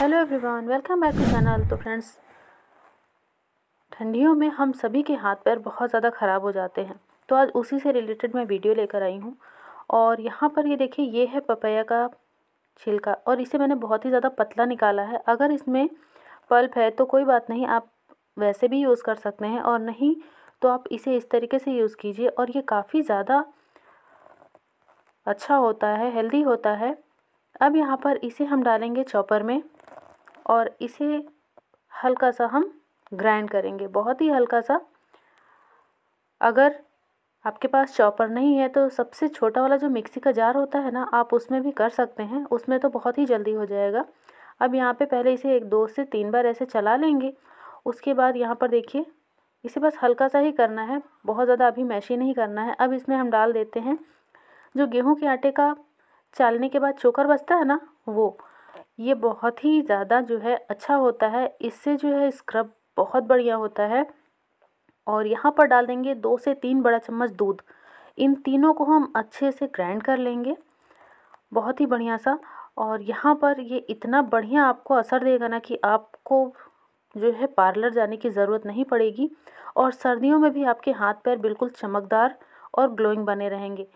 hello everyone welcome back to channel तो friends ठंडियों में हम सभी के हाथ पैर बहुत ज़्यादा ख़राब हो जाते हैं तो आज उसी से रिलेटेड मैं वीडियो लेकर आई हूँ और यहाँ पर ये देखिए ये है पपैया का छिलका और इसे मैंने बहुत ही ज़्यादा पतला निकाला है अगर इसमें पल्प है तो कोई बात नहीं आप वैसे भी यूज़ कर सकते हैं और नहीं तो आप इसे इस तरीके से यूज़ कीजिए और ये काफ़ी ज़्यादा अच्छा होता है हेल्दी होता है अब यहाँ पर इसे हम डालेंगे चॉपर में और इसे हल्का सा हम ग्राइंड करेंगे बहुत ही हल्का सा अगर आपके पास चॉपर नहीं है तो सबसे छोटा वाला जो मिक्सी का जार होता है ना आप उसमें भी कर सकते हैं उसमें तो बहुत ही जल्दी हो जाएगा अब यहाँ पे पहले इसे एक दो से तीन बार ऐसे चला लेंगे उसके बाद यहाँ पर देखिए इसे बस हल्का सा ही करना है बहुत ज़्यादा अभी मैशी नहीं करना है अब इसमें हम डाल देते हैं जो गेहूँ के आटे का चालने के बाद चोकर बचता है ना वो ये बहुत ही ज़्यादा जो है अच्छा होता है इससे जो है स्क्रब बहुत बढ़िया होता है और यहाँ पर डाल देंगे दो से तीन बड़ा चम्मच दूध इन तीनों को हम अच्छे से ग्राइंड कर लेंगे बहुत ही बढ़िया सा और यहाँ पर ये इतना बढ़िया आपको असर देगा ना कि आपको जो है पार्लर जाने की ज़रूरत नहीं पड़ेगी और सर्दियों में भी आपके हाथ पैर बिल्कुल चमकदार और ग्लोइंग बने रहेंगे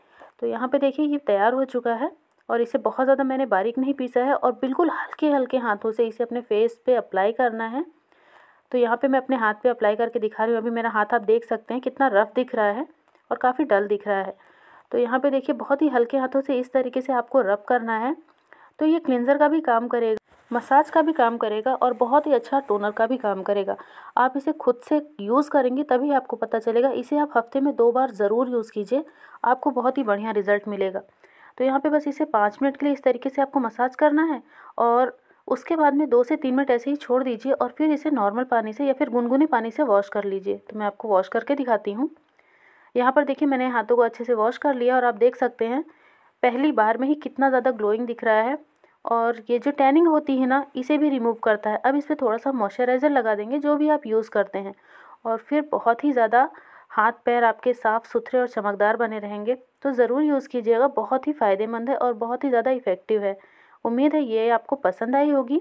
तो यहाँ पे देखिए ये तैयार हो चुका है और इसे बहुत ज़्यादा मैंने बारीक नहीं पीसा है और बिल्कुल हल्के हल्के हाथों से इसे अपने फेस पे अप्लाई करना है तो यहाँ पे मैं अपने हाथ पे अप्लाई करके दिखा रही हूँ अभी मेरा हाथ आप देख सकते हैं कितना रफ़ दिख रहा है और काफ़ी डल दिख रहा है तो यहाँ पे देखिए बहुत ही हल्के हाथों से इस तरीके से आपको रब करना है तो ये क्लिनज़र का भी काम करेगा मसाज का भी काम करेगा और बहुत ही अच्छा टोनर का भी काम करेगा आप इसे खुद से यूज़ करेंगे तभी आपको पता चलेगा इसे आप हफ्ते में दो बार ज़रूर यूज़ कीजिए आपको बहुत ही बढ़िया रिजल्ट मिलेगा तो यहाँ पे बस इसे पाँच मिनट के लिए इस तरीके से आपको मसाज करना है और उसके बाद में दो से तीन मिनट ऐसे ही छोड़ दीजिए और फिर इसे नॉर्मल पानी से या फिर गुनगुने पानी से वॉश कर लीजिए तो मैं आपको वॉश करके दिखाती हूँ यहाँ पर देखिए मैंने हाथों को अच्छे से वॉश कर लिया और आप देख सकते हैं पहली बार में ही कितना ज़्यादा ग्लोइंग दिख रहा है और ये जो टैनिंग होती है ना इसे भी रिमूव करता है अब इस पर थोड़ा सा मॉइस्चराइज़र लगा देंगे जो भी आप यूज़ करते हैं और फिर बहुत ही ज़्यादा हाथ पैर आपके साफ़ सुथरे और चमकदार बने रहेंगे तो ज़रूर यूज़ कीजिएगा बहुत ही फ़ायदेमंद है और बहुत ही ज़्यादा इफ़ेक्टिव है उम्मीद है ये आपको पसंद आई होगी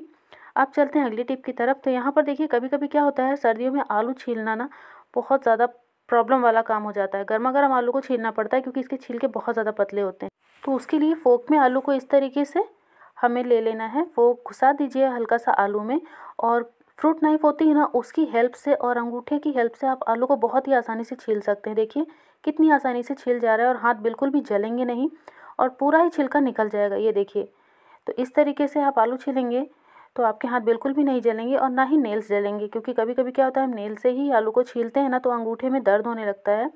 आप चलते हैं अगली टिप की तरफ तो यहाँ पर देखिए कभी कभी क्या होता है सर्दियों में आलू छीलना ना बहुत ज़्यादा प्रॉब्लम वाला काम हो जाता है गर्मा गर्म आलू को छीलना पड़ता है क्योंकि इसके छिलके बहुत ज़्यादा पतले होते हैं तो उसके लिए फोक में आलू को इस तरीके से हमें ले लेना है फोक घुसा दीजिए हल्का सा आलू में और फ्रूट नाइफ होती है ना उसकी हेल्प से और अंगूठे की हेल्प से आप आलू को बहुत ही आसानी से छील सकते हैं देखिए कितनी आसानी से छील जा रहा है और हाथ बिल्कुल भी जलेंगे नहीं और पूरा ही छिलका निकल जाएगा ये देखिए तो इस तरीके से आप आलू छीलेंगे तो आपके हाथ बिल्कुल भी नहीं जलेंगे और ना ही नेल्स जलेंगे क्योंकि कभी कभी क्या होता है हम नेल से ही आलू को छीलते हैं ना तो अंगूठे में दर्द होने लगता है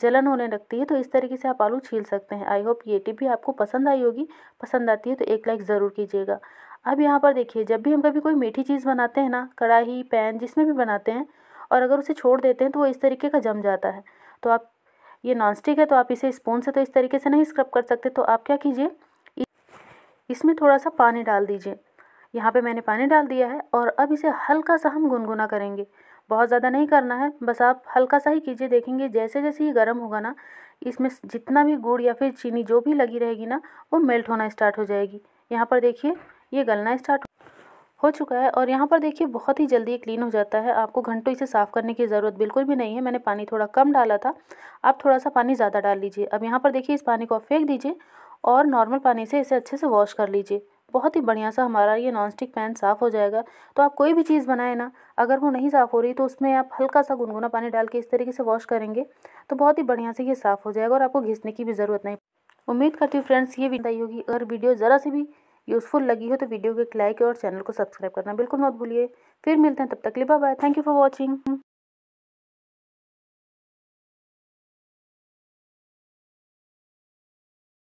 जलन होने लगती है तो इस तरीके से आप आलू छील सकते हैं आई होप ये टिप भी आपको पसंद आई होगी पसंद आती है तो एक लाइक ज़रूर कीजिएगा अब यहाँ पर देखिए जब भी हम कभी कोई मीठी चीज़ बनाते हैं ना कढ़ाई पैन जिसमें भी बनाते हैं और अगर उसे छोड़ देते हैं तो वो इस तरीके का जम जाता है तो आप ये नॉनस्टिक है तो आप इसे स्पून से तो इस तरीके से नहीं स्क्रब कर सकते तो आप क्या कीजिए इसमें थोड़ा सा पानी डाल दीजिए यहाँ पे मैंने पानी डाल दिया है और अब इसे हल्का सा हम गुनगुना करेंगे बहुत ज़्यादा नहीं करना है बस आप हल्का सा ही कीजिए देखेंगे जैसे जैसे ये गर्म होगा ना इसमें जितना भी गुड़ या फिर चीनी जो भी लगी रहेगी ना वो मेल्ट होना स्टार्ट हो जाएगी यहाँ पर देखिए ये गलना स्टार्ट हो चुका है और यहाँ पर देखिए बहुत ही जल्दी क्लीन हो जाता है आपको घंटों इसे साफ़ करने की ज़रूरत बिल्कुल भी नहीं है मैंने पानी थोड़ा कम डाला था आप थोड़ा सा पानी ज़्यादा डाल लीजिए अब यहाँ पर देखिए इस पानी को आप फेंक दीजिए और नॉर्मल पानी से इसे अच्छे से वॉश कर लीजिए बहुत ही बढ़िया सा हमारा ये नॉन स्टिक पैन साफ़ हो जाएगा तो आप कोई भी चीज़ बनाए ना अगर वो नहीं साफ़ हो रही तो उसमें आप हल्का सा गुनगुना पानी डाल के इस तरीके से वॉश करेंगे तो बहुत ही बढ़िया से ये साफ़ हो जाएगा और आपको घिसने की भी ज़रूरत नहीं उम्मीद करती हूँ फ्रेंड्स ये बताई होगी अगर वीडियो ज़रा सी भी यूज़फुल लगी हो तो वीडियो को एक लाइक और चैनल को सब्सक्राइब करना बिल्कुल मत भूलिए फिर मिलते हैं तब तक लिबा bye thank you for watching